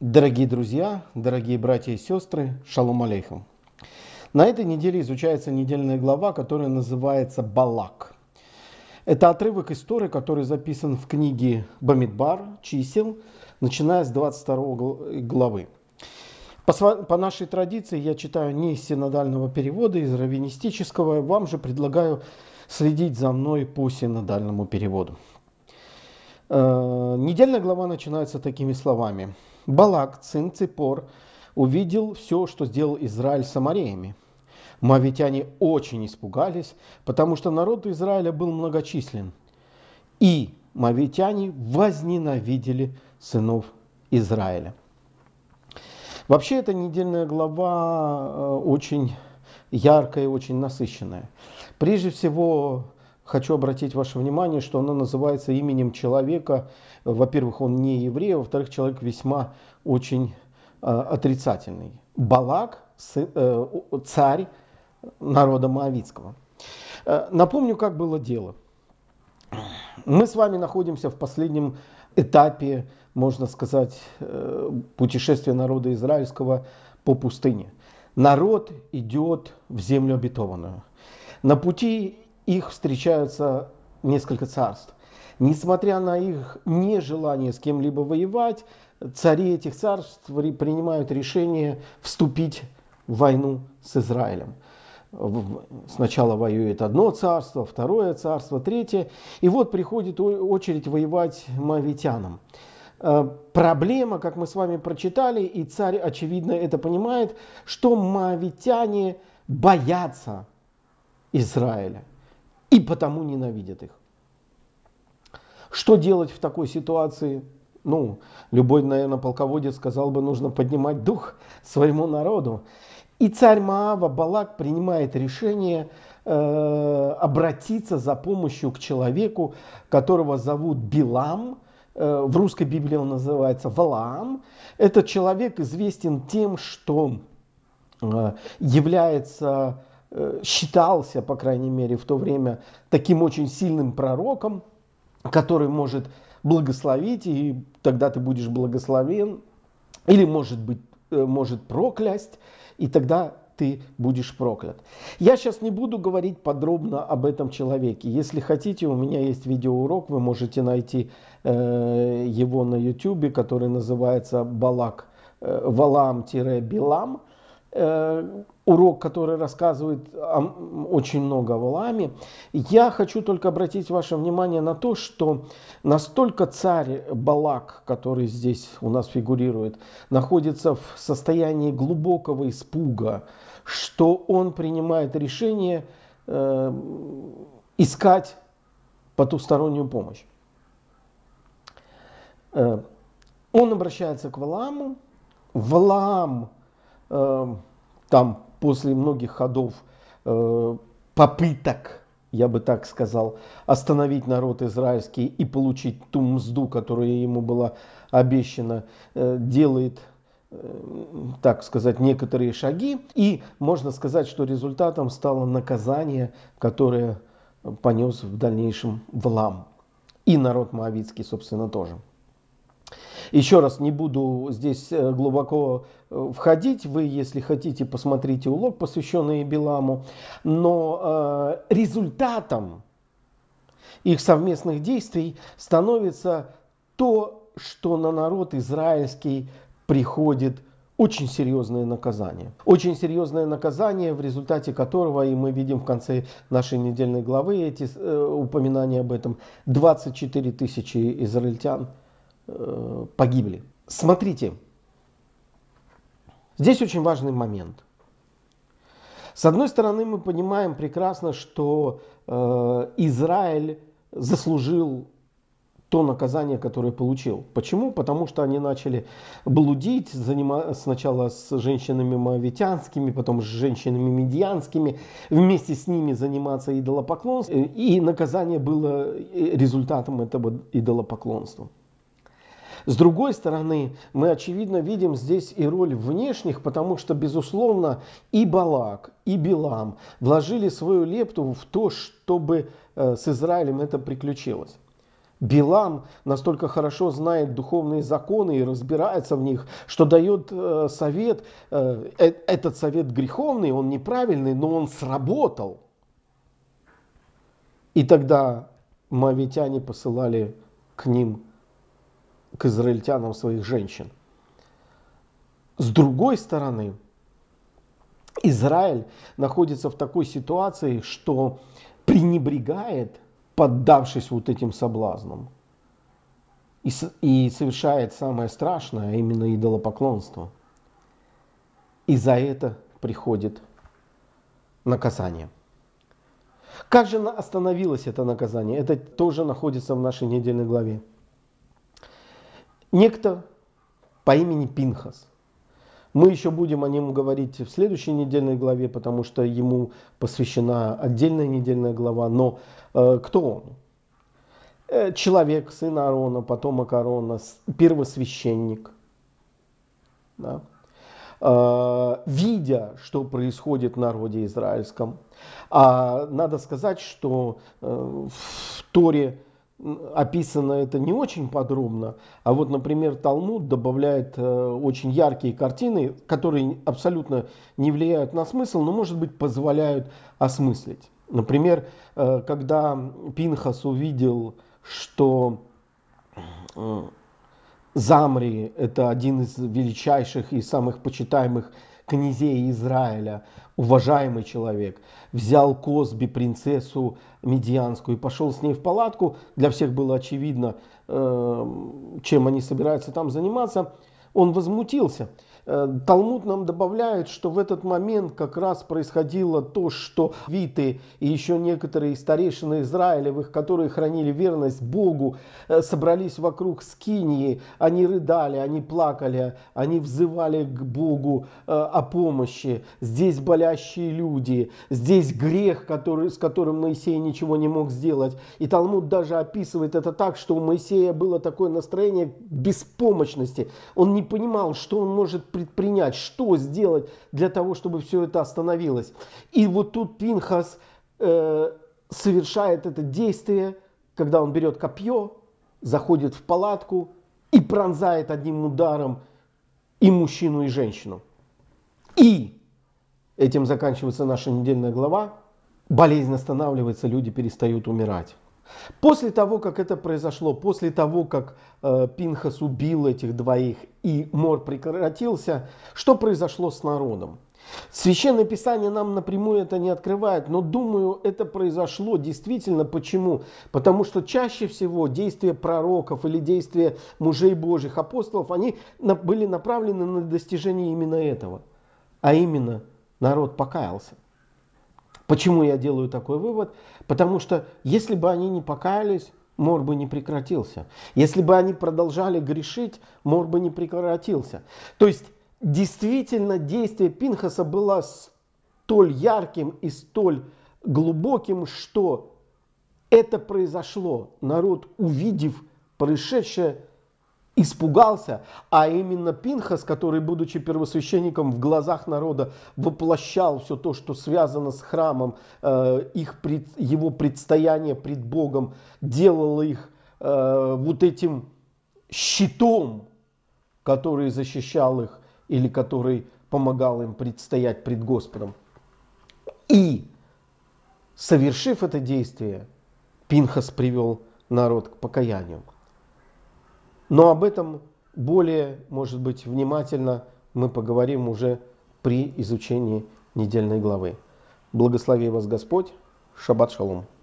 Дорогие друзья, дорогие братья и сестры, шалом алейхам. На этой неделе изучается недельная глава, которая называется «Балак». Это отрывок истории, который записан в книге Бамидбар, чисел, начиная с 22 главы. По, нашей традиции я читаю не из синодального перевода, из раввинистического. Вам же предлагаю следить за мной по синодальному переводу. Э, недельная глава начинается такими словами – Балак, сын Ципор, увидел все, что сделал Израиль самареями. Амареями. Мавитяне очень испугались, потому что народ Израиля был многочислен. И мавитяне возненавидели сынов Израиля. Вообще эта недельная глава э, очень яркая и очень насыщенная. Прежде всего, хочу обратить ваше внимание, что она называется именем человека. Во-первых, он не еврей, а во-вторых, человек весьма очень э, отрицательный. Балак, сы, э, царь народа Моавицкого. Э, напомню, как было дело. Мы с вами находимся в последнем этапе, можно сказать, э, путешествия народа израильского по пустыне. Народ идет в землю обетованную. На пути их встречаются несколько царств. Несмотря на их нежелание с кем-либо воевать, цари этих царств принимают решение вступить в войну с Израилем. Сначала воюет одно царство, второе царство, третье. И вот приходит очередь воевать мавитянам. Э, проблема, как мы с вами прочитали, и царь, очевидно, это понимает, что мавитяне боятся Израиля и потому ненавидят их. Что делать в такой ситуации? Ну, любой, наверное, полководец сказал бы, нужно поднимать дух своему народу. И царь Маава Балак принимает решение э, обратиться за помощью к человеку, которого зовут Билам, э, в русской Библии он называется Валаам. Этот человек известен тем, что э, является Э, считался, по крайней мере, в то время таким очень сильным пророком, который может благословить, и тогда ты будешь благословен, или, может быть, э, может проклясть, и тогда ты будешь проклят. Я сейчас не буду говорить подробно об этом человеке. Если хотите, у меня есть видеоурок, вы можете найти э, его на YouTube, который называется «Балак, э, Валам-Билам». Э, урок, который рассказывает очень много о Валааме. Я хочу только обратить ваше внимание на то, что настолько царь Балак, который здесь у нас фигурирует, находится в состоянии глубокого испуга, что он принимает решение э, искать потустороннюю помощь. Э, он обращается к Валааму. Валаам – Эм, там после многих ходов, э, попыток, я бы так сказал, остановить народ израильский и получить ту мзду, которая ему была обещана, э, делает э, так сказать, некоторые шаги. И можно сказать, что результатом стало наказание, которое понес в дальнейшем Влам. И народ Моавицкий, собственно, тоже. Еще раз не буду здесь э, глубоко э, входить. Вы, если хотите, посмотрите улог, посвященный Беламу. Но э, результатом их совместных действий становится то, что на народ израильский приходит очень серьезное наказание. Очень серьезное наказание, в результате которого, и мы видим в конце нашей недельной главы эти э, упоминания об этом, 24 тысячи израильтян – Э, погибли. Смотрите, здесь очень важный момент. С одной стороны, мы понимаем прекрасно, что э, Израиль заслужил то наказание, которое получил. Почему? Потому что они начали блудить занима... сначала с женщинами моавитянскими, потом с женщинами медианскими, вместе с ними заниматься идолопоклонством. И наказание было результатом этого идолопоклонства. С другой стороны, мы, очевидно, видим здесь и роль внешних, потому что, безусловно, и Балак, и Билам вложили свою лепту в то, чтобы э, с Израилем это приключилось. Билам настолько хорошо знает духовные законы и разбирается в них, что дает э, совет, э, этот совет греховный, он неправильный, но он сработал. И тогда моавитяне посылали к ним к израильтянам своих женщин. С другой стороны, Израиль находится в такой ситуации, что пренебрегает, поддавшись вот этим соблазнам, и, и совершает самое страшное, а именно идолопоклонство. И за это приходит наказание. Как же остановилось это наказание? Это тоже находится в нашей недельной главе некто по имени Пинхас. Мы еще будем о нем говорить в следующей недельной главе, потому что ему посвящена отдельная недельная глава. Но э, кто он? Э, человек, сын Аарона, потомок Аарона, первосвященник. Да? Э, видя, что происходит в народе израильском. А надо сказать, что э, в Торе описано это не очень подробно, а вот, например, Талмуд добавляет э, очень яркие картины, которые абсолютно не влияют на смысл, но, может быть, позволяют осмыслить. Например, э, когда Пинхас увидел, что э, Замри – это один из величайших и самых почитаемых князей Израиля, уважаемый человек, взял Косби, принцессу медианскую, и пошел с ней в палатку. Для всех было очевидно, эм, чем они собираются там заниматься. Он возмутился. Э, Талмуд нам добавляет, что в этот момент как раз происходило то, что виты и еще некоторые старейшины Израилевых, которые хранили верность Богу, э, собрались вокруг скинии, они рыдали, они плакали, они взывали к Богу э, о помощи. Здесь болящие люди, здесь грех, который, с которым Моисей ничего не мог сделать. И Талмуд даже описывает это так, что у Моисея было такое настроение беспомощности. Он не понимал, что он может предпринять, что сделать для того, чтобы все это остановилось. И вот тут Пинхас э, совершает это действие, когда он берет копье, заходит в палатку и пронзает одним ударом и мужчину, и женщину. И этим заканчивается наша недельная глава. Болезнь останавливается, люди перестают умирать. После того, как это произошло, после того, как э, Пинхас убил этих двоих и мор прекратился, что произошло с народом? Священное Писание нам напрямую это не открывает, но думаю, это произошло действительно. Почему? Потому что чаще всего действия пророков или действия мужей Божьих, апостолов, они были направлены на достижение именно этого. А именно, народ покаялся. Почему я делаю такой вывод? Потому что если бы они не покаялись, мор бы не прекратился. Если бы они продолжали грешить, мор бы не прекратился. То есть действительно действие Пинхаса было столь ярким и столь глубоким, что это произошло. Народ, увидев происшедшее, испугался, а именно Пинхас, который, будучи первосвященником, в глазах народа воплощал все то, что связано с храмом, э, их, его предстояние пред Богом, делало их э, вот этим щитом, который защищал их или который помогал им предстоять пред Господом. И, совершив это действие, Пинхас привел народ к покаянию. Но об этом более, может быть, внимательно мы поговорим уже при изучении недельной главы. Благослови вас Господь. Шаббат шалом.